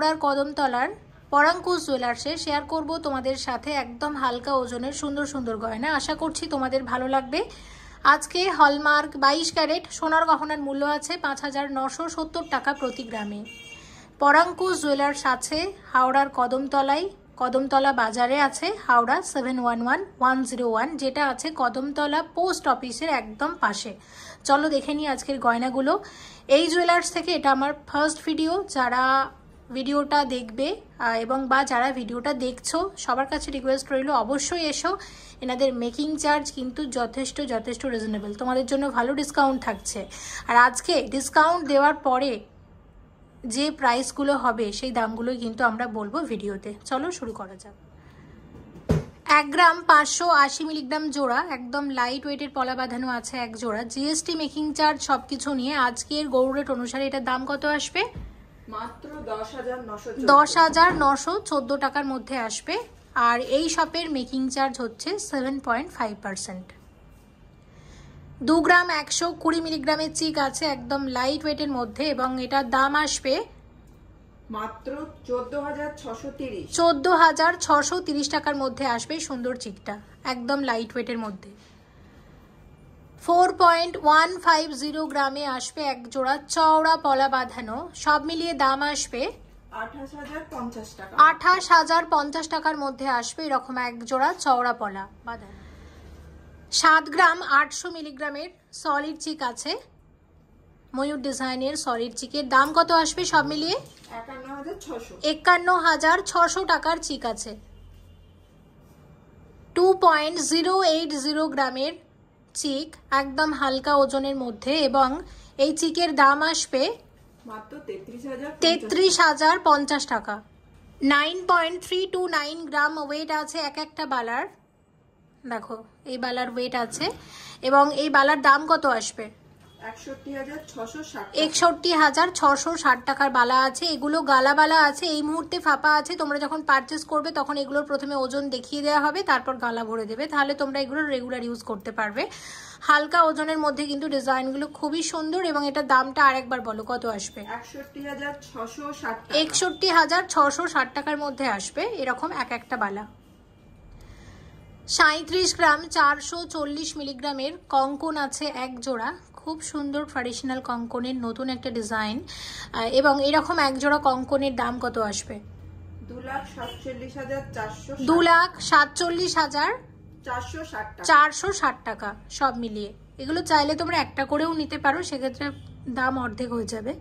হাওড়ার কদমতলার পরাঙ্কুশ জুয়েলার্সে শেয়ার করব তোমাদের সাথে একদম হালকা ওজনের সুন্দর সুন্দর গয়না আশা করছি তোমাদের ভালো লাগবে আজকে হলমার্ক বাইশ ক্যারেট সোনার গহনার মূল্য আছে পাঁচ হাজার নশো সত্তর টাকা প্রতি গ্রামে পরাঙ্কুশ জুয়েলার্স আছে হাওড়ার কদমতলায় কদমতলা বাজারে আছে Howrah seven one one one zero one যেটা আছে কদমতলা পোস্ট অফিসের একদম পাশে চলো দেখে নিই আজকের গয়নাগুলো এই জুয়েলার্স থেকে এটা আমার ফার্স্ট ভিডিও যারা ভিডিওটা দেখবে এবং বা যারা ভিডিওটা দেখছো সবার কাছে রিকোয়েস্ট রইল অবশ্যই এসো এনাদের মেকিং চার্জ কিন্তু যথেষ্ট যথেষ্ট রিজনেবল তোমাদের জন্য ভালো ডিসকাউন্ট থাকছে আর আজকে ডিসকাউন্ট দেওয়ার পরে যে প্রাইসগুলো হবে সেই দামগুলোই কিন্তু আমরা বলবো ভিডিওতে চলো শুরু করা যাক এক গ্রাম পাঁচশো আশি মিলিগ্রাম জোড়া একদম লাইট ওয়েটের পলা বাঁধানো আছে এক জোড়া জিএসটি মেকিং চার্জ সব কিছু নিয়ে আজকের গৌরেট রেট অনুসারে এটার দাম কত আসবে দশ হাজার নশো চোদ্দো টাকার মধ্যে আসবে আর এই শপের মেকিং চার্জ হচ্ছে সেভেন পয়েন্ট ফাইভ পারসেন্ট দু গ্রাম একশো কুড়ি মিলিগ্রামের চিক আছে একদম লাইট ওয়েটের মধ্যে এবং এটার দাম আসবে মাত্র চোদ্দ হাজার ছশো তিরিশ টাকার মধ্যে আসবে সুন্দর চিকটা একদম লাইট ওয়েটের মধ্যে four point one five zero গ্রামে আসবে এক জোড়া চওড়া পলা বাঁধানো সব মিলিয়ে দাম আসবে আঠাশ হাজার পঞ্চাশ টাকার মধ্যে আসবে এরকম এক জোড়া চওড়া পলা বাঁধানো সাত গ্রাম আটশো মিলিগ্রামের সলিড চিক আছে ময়ূর ডিজাইনের সলিড চিকের দাম কত আসবে সব মিলিয়ে একান্ন হাজার ছশো টাকার চিক আছে two point zero eight zero গ্রামের চিক একদম হালকা ওজনের মধ্যে এবং এই চিকের দাম আসবে তেত্রিশ হাজার পঞ্চাশ টাকা nine point three two nine gram weight আছে এক একটা বালার দেখো এই বালার ওয়েট আছে এবং এই বালার দাম কত আসবে একষট্টি হাজার ছশো ষাট টাকার বালা আছে এগুলো গালা বালা আছে এই মুহূর্তে ফাঁপা আছে তোমরা যখন পারচেস করবে তখন এগুলোর প্রথমে ওজন দেখিয়ে দেওয়া হবে তারপর গালা ভরে দেবে তাহলে তোমরা এগুলো রেগুলার ইউজ করতে পারবে হালকা ওজনের মধ্যে কিন্তু ডিজাইনগুলো খুবই সুন্দর এবং এটা দামটা আরেকবার বলো কত আসবে একষট্টি হাজার ছশো ষাট টাকার মধ্যে আসবে এরকম এক একটা বালা সাঁত্রিশ গ্রাম চারশো চল্লিশ মিলিগ্রামের কঙ্কন আছে এক জোড়া খুব সুন্দর ট্রাডিশনাল কঙ্কনের নতুন একটা ডিজাইন এবং এরকম একজোড়া কঙ্কনের দাম কত আসবে দু লাখ সাতচল্লিশ হাজার চারশো ষাট টাকা সব মিলিয়ে এগুলো চাইলে তোমরা একটা করেও নিতে পারো সেক্ষেত্রে দাম অর্ধেক হয়ে যাবে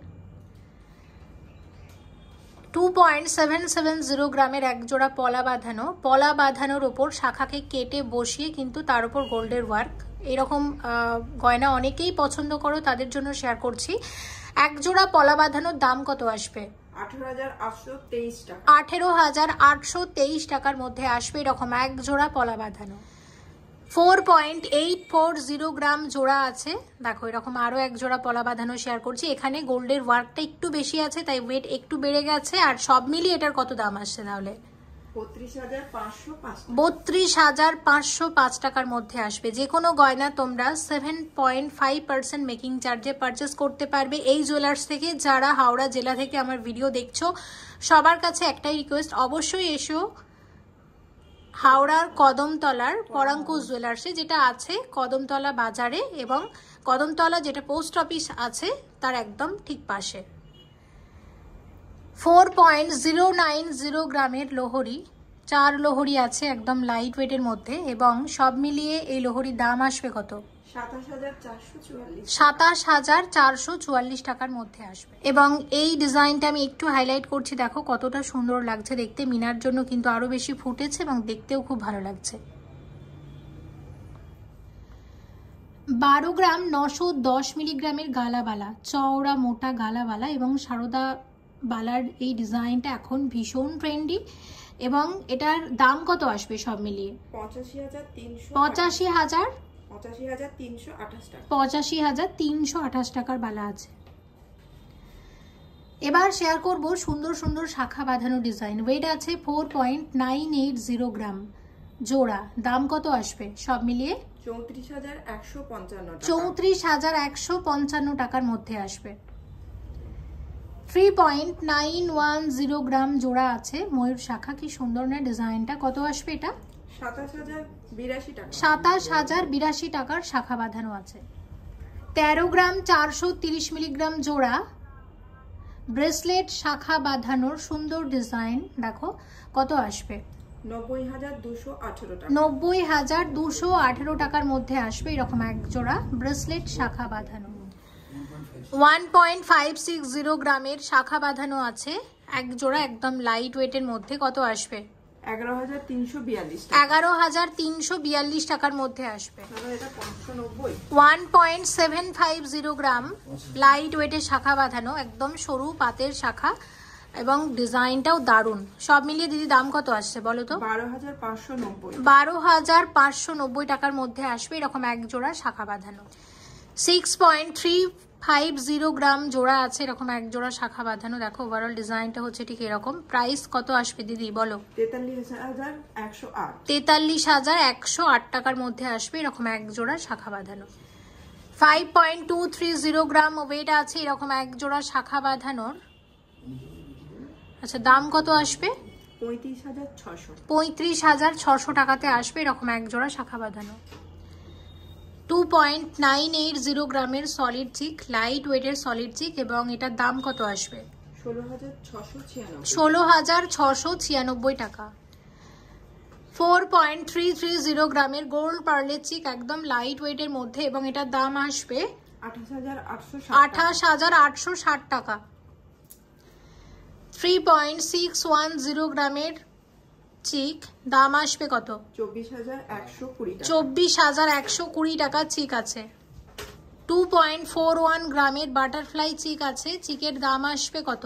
two point seven seven zero গ্রামের একজোড়া পলা বাঁধানো পলা বাঁধানোর ওপর শাখাকে কেটে বসিয়ে কিন্তু তার ওপর গোল্ডের ওয়ার্ক এরকম গয়না অনেকেই পছন্দ করো তাদের জন্য শেয়ার করছি এক জোড়া পলা বাঁধানোর দাম কত আসবে আঠেরো হাজার আটশো তেইশ টাকার মধ্যে আসবে এরকম এক জোড়া পলা বাঁধানো four point eight four zero gram জোড়া আছে দেখো এরকম আরও এক জোড়া পলা বাঁধানো শেয়ার করছি এখানে গোল্ডের ওয়ার্কটা একটু বেশি আছে তাই ওয়েট একটু বেড়ে গেছে আর সব মিলিয়ে এটার কত দাম আসছে তাহলে বত্রিশ হাজার পাঁচশো পাঁচ টাকার মধ্যে আসবে যে কোনো গয়না তোমরা seven point five percent making চার্জে পারচেস করতে পারবে এই জুয়েলার্স থেকে যারা হাওড়া জেলা থেকে আমার ভিডিও দেখছো সবার কাছে একটাই রিকোয়েস্ট অবশ্যই এসো হাওড়ার কদমতলার পরাঙ্কুশ জুয়েলার্সে যেটা আছে কদমতলা বাজারে এবং কদমতলা যেটা পোস্ট অফিস আছে তার একদম ঠিক পাশে four point zero nine zero গ্রামের লোহরি চার লোহরি আছে একদম লাইট ওয়েটের মধ্যে এবং সব মিলিয়ে এই লোহরির দাম আসবে কত সাতাশ হাজার চারশো চুয়াল্লিশ টাকার মধ্যে আসবে এবং এই ডিজাইনটা আমি একটু হাইলাইট করছি দেখো কতটা সুন্দর লাগছে দেখতে মিনার জন্য কিন্তু আরও বেশি ফুটেছে এবং দেখতেও খুব ভালো লাগছে বারো গ্রাম নশো দশ মিলিগ্রামের গালাবালা চওড়া মোটা গালাবালা এবং সারদা বালার এই ডিজাইনটা এখন ভীষণ ট্রেন্ডি এবং এটার দাম কত আসবে সব মিলিয়ে পঁচাশি হাজার পঁচাশি হাজার তিনশো আঠাশ টাকার বালা আছে এবার শেয়ার করব সুন্দর সুন্দর শাখা বাঁধানো ডিজাইন ওয়েট আছে four point nine eight zero gram জোড়া দাম কত আসবে সব মিলিয়ে চৌত্রিশ হাজার একশো পঞ্চান্ন টাকার মধ্যে আসবে three point nine one zero gram জোড়া আছে ময়ূর শাখা কি সুন্দর না ডিজাইনটা কত আসবে এটা সাতাশ হাজার বিরাশি টাকার শাখা বাঁধানো আছে তেরো গ্রাম চারশো তিরিশ মিলিগ্রাম জোড়া ব্রেসলেট শাখা বাঁধানোর সুন্দর ডিজাইন দেখো কত আসবে নব্বই হাজার দুশো আঠেরো টাকার মধ্যে আসবে এরকম এক জোড়া ব্রেসলেট শাখা বাঁধানো one point five six zero গ্রামের শাখা বাঁধানো আছে এক জোড়া একদম লাইট ওয়েটের মধ্যে কত আসবে এগারো হাজার তিনশো বিয়াল্লিশ টাকার মধ্যে আসবে one point seven five zero gram light ওয়েটের শাখা বাঁধানো একদম সরু পাতের শাখা এবং ডিজাইনটাও দারুন সব মিলিয়ে দিদি দাম কত আসছে বলো তো বারো হাজার পাঁচশো নব্বই টাকার মধ্যে আসবে এরকম এক জোড়া শাখা বাঁধানো six point three five zero gram জোড়া আছে এরকম এক জোড়া শাখা বাঁধানো দেখো ওভারঅল ডিজাইনটা হচ্ছে ঠিক এরকম প্রাইস কত আসবে দিদি বলো তেতাল্লিশ হাজার একশো আট টাকার মধ্যে আসবে এরকম এক জোড়া শাখা বাঁধানো five point two three zero gram weight আছে এরকম এক জোড়া শাখা বাঁধানোর আচ্ছা দাম কত আসবে পঁয়ত্রিশ হাজার ছশো টাকাতে আসবে এরকম এক জোড়া শাখা বাঁধানো two point nine eight zero গ্রামের সলিড চিক লাইট ওয়েটের সলিড চিক এবং এটার দাম কত আসবে ষোলো হাজার ছশো ছিয়ানব্বই টাকা four point three three zero গ্রামের গোল্ড পার্লের চিক একদম লাইট ওয়েটের মধ্যে এবং এটার দাম আসবে আঠাশ হাজার আটশো ষাট টাকা three point six one zero গ্রামের চিক দাম আসবে কত চব্বিশ হাজার একশো কুড়ি টাকা চিক আছে টু পয়েন্ট ফোর ওয়ান গ্রামের বাটারফ্লাই চিক আছে চিকের দাম আসবে কত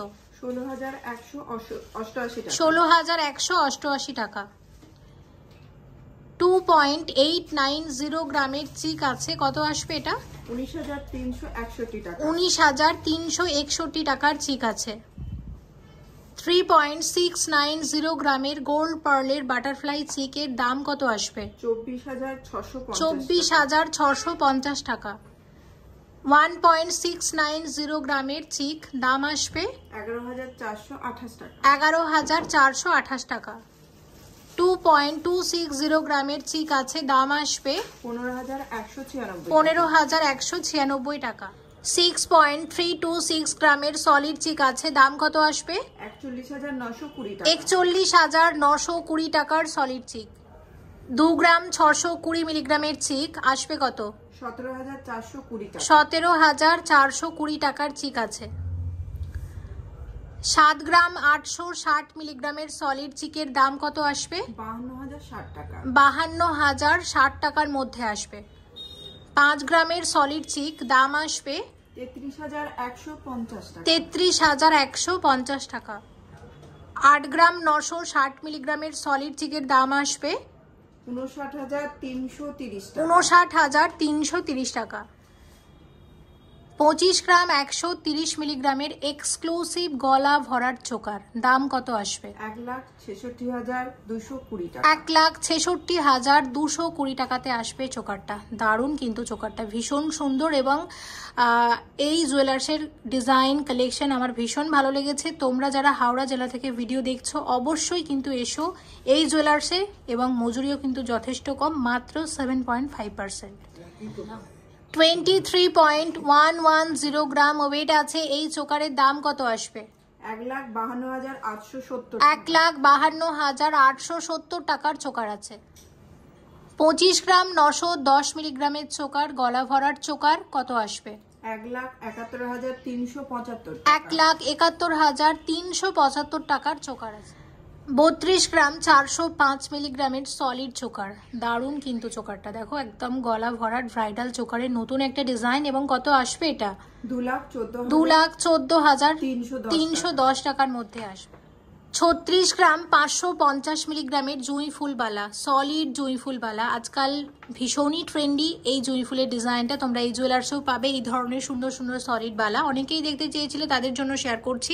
ষোলো হাজার একশো অষ্টআশি টাকা two point eight nine zero গ্রামের চিক আছে কত আসবে এটা উনিশ হাজার তিনশো একষট্টি টাকার চিক আছে three point six nine zero গ্রামের গোল্ড পার্লের বাটারফ্লাই চিকের দাম কত আসবে চব্বিশ হাজার ছশো পঞ্চাশ টাকা one point six nine zero গ্রামের চিক দাম আসবে এগারো হাজার চারশো আঠাশ টাকা এগারো two point two six zero গ্রামের চিক আছে দাম আসবে পনেরো পনেরো হাজার একশো ছিয়ানব্বই টাকা six point three two six গ্রামের সলিড চিক আছে দাম কত আসবে একচল্লিশ হাজার নশো কুড়ি টাকার সলিড চিক দু গ্রাম ছশো কুড়ি মিলিগ্রামের চিক আসবে কত সতেরো হাজার চারশো কুড়ি টাকার চিক আছে সাত গ্রাম আটশো ষাট মিলিগ্রামের সলিড চিকের দাম কত আসবে বাহান্ন হাজার ষাট টাকার মধ্যে আসবে পাঁচ গ্রামের সলিড চিক দাম আসবে তেত্রিশ হাজার একশো পঞ্চাশ টাকা আট গ্রাম নশো ষাট মিলিগ্রামের সলিড চিকের দাম আসবে উনষাট হাজার তিনশো তিরিশ টাকা পঁচিশ গ্রাম একশো তিরিশ মিলিগ্রামের এক্সক্লুসিভ গলা ভরার চোকার দাম কত আসবে এক লাখ ছেষট্টি হাজার দুশো কুড়ি এক লাখ ছেষট্টি হাজার দুশো কুড়ি টাকাতে আসবে চোকারটা দারুণ কিন্তু চোকারটা ভীষণ সুন্দর এবং এই জুয়েলার্সের ডিজাইন কালেকশন আমার ভীষণ ভালো লেগেছে তোমরা যারা হাওড়া জেলা থেকে ভিডিও দেখছো অবশ্যই কিন্তু এসো এই জুয়েলার্সে এবং মজুরিও কিন্তু যথেষ্ট কম মাত্র seven point five percent twenty three point one one zero gram weight আছে এই চোকারের দাম কত আসবে এক লাখ বাহান্ন হাজার আটশো সত্তর টাকার চোকার আছে পঁচিশ গ্রাম নশো দশ মিলিগ্রামের চোকার গলা ভরার চোকার কত আসবে তিনশো এক লাখ একাত্তর হাজার তিনশো পঁচাত্তর টাকার চোকার আছে বত্রিশ গ্রাম চারশো পাঁচ মিলিগ্রামের সলিড চোকার দারুণ কিন্তু চোকারটা দেখো একদম গলা ভরাট ব্রাইডাল চোকারের নতুন একটা ডিজাইন এবং কত আসবে এটা দু লাখ চোদ্দ হাজার তিনশো দশ টাকার মধ্যে আসবে ছত্রিশ গ্রাম পাঁচশো পঞ্চাশ মিলিগ্রামের জুঁই ফুলবালা সলিড জুঁই ফুলবালা আজকাল ভীষণই ট্রেন্ডি এই জুঁই ফুলের ডিজাইনটা তোমরা এই জুয়েলার্সেও পাবে এই ধরনের সুন্দর সুন্দর সলিড বালা অনেকেই দেখতে চেয়েছিলে তাদের জন্য শেয়ার করছি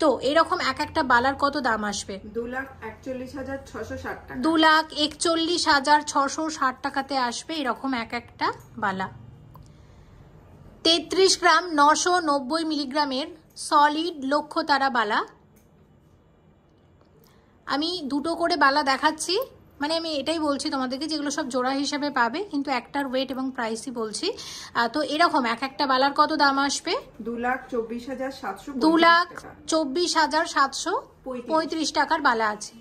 তো এরকম এক একটা বালার কত দাম আসবে দু লাখ একচল্লিশ হাজার ছশো ষাট দু লাখ একচল্লিশ হাজার ছশো ষাট টাকাতে আসবে এরকম এক একটা বালা তেত্রিশ গ্রাম নশো নব্বই মিলিগ্রামের সলিড লক্ষ্য তারা বালা আমি দুটো করে বালা দেখাচ্ছি মানে আমি এটাই বলছি তোমাদেরকে যেগুলো সব জোড়া হিসাবে পাবে কিন্তু একটার ওয়েট এবং প্রাইসই বলছি তো এরকম এক একটা বালার কত দাম আসবে দু লাখ চব্বিশ হাজার সাতশো দু লাখ চব্বিশ হাজার সাতশো পঁয়ত্রিশ টাকার বালা আছে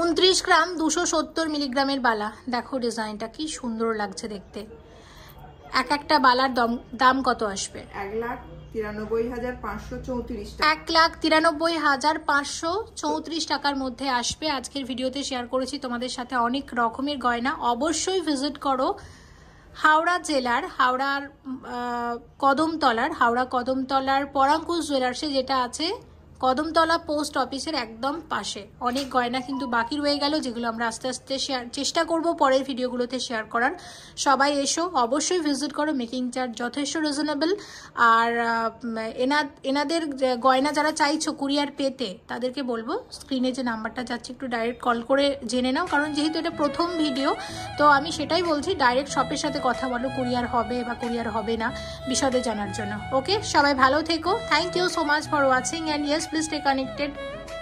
উনত্রিশ গ্রাম দুশো সত্তর মিলিগ্রামের বালা দেখো ডিজাইনটা কি সুন্দর লাগছে দেখতে এক একটা বালার দাম দাম কত আসবে এক লাখ তিরানব্বই হাজার পাঁচশো চৌত্রিশ এক লাখ তিরানব্বই হাজার পাঁচশো চৌত্রিশ টাকার মধ্যে আসবে আজকের ভিডিওতে শেয়ার করেছি তোমাদের সাথে অনেক রকমের গয়না অবশ্যই ভিজিট করো হাওড়া জেলার হাওড়ার কদমতলার হাওড়া কদমতলার পরাঙ্কুশ জুয়েলার্সে যেটা আছে কদমতলা পোস্ট অফিসের একদম পাশে অনেক গয়না কিন্তু বাকি রয়ে গেল যেগুলো আমরা আস্তে আস্তে শেয়ার চেষ্টা করব পরের ভিডিওগুলোতে শেয়ার করার সবাই এসো অবশ্যই ভিজিট করো মেকিং চার্জ যথেষ্ট রিজনেবল আর এনা এনাদের গয়না যারা চাইছো কুরিয়ার পেতে তাদেরকে বলবো স্ক্রিনে যে নাম্বারটা যাচ্ছে একটু ডাইরেক্ট কল করে জেনে নাও কারণ যেহেতু এটা প্রথম ভিডিও তো আমি সেটাই বলছি ডাইরেক্ট শপের সাথে কথা বলো কুরিয়ার হবে বা কুরিয়ার হবে না বিশদে জানার জন্য ওকে সবাই ভালো থেকো thank you so much for watching and yes please stay connected